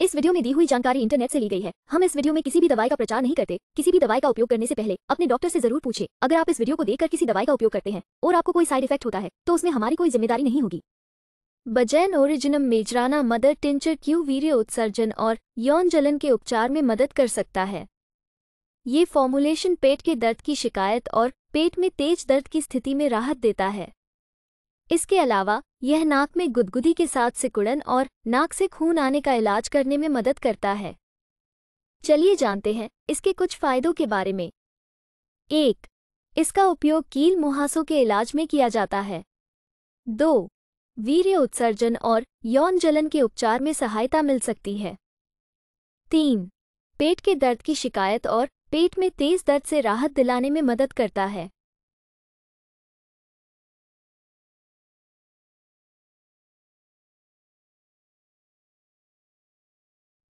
इस वीडियो में दी हुई जानकारी इंटरनेट से ली गई है हम इस वीडियो में किसी भी दवाई का प्रचार नहीं करते किसी भी दवाई का उपयोग करने से पहले अपने डॉक्टर से जरूर पूछे अगर आप इस वीडियो को देखकर किसी दवाई का उपयोग करते हैं और आपको कोई साइड इफेक्ट होता है तो उसमें हमारी कोई जिम्मेदारी नहीं होगी बजैन ओरिजिनम मेजराना मदर टिंचर क्यू वीर्य उत्सर्जन और यौन जलन के उपचार में मदद कर सकता है ये फॉर्मुलेशन पेट के दर्द की शिकायत और पेट में तेज दर्द की स्थिति में राहत देता है इसके अलावा यह नाक में गुदगुदी के साथ सिकुड़न और नाक से खून आने का इलाज करने में मदद करता है चलिए जानते हैं इसके कुछ फायदों के बारे में एक इसका उपयोग कील मुहासों के इलाज में किया जाता है दो वीर्य उत्सर्जन और यौन जलन के उपचार में सहायता मिल सकती है तीन पेट के दर्द की शिकायत और पेट में तेज दर्द से राहत दिलाने में मदद करता है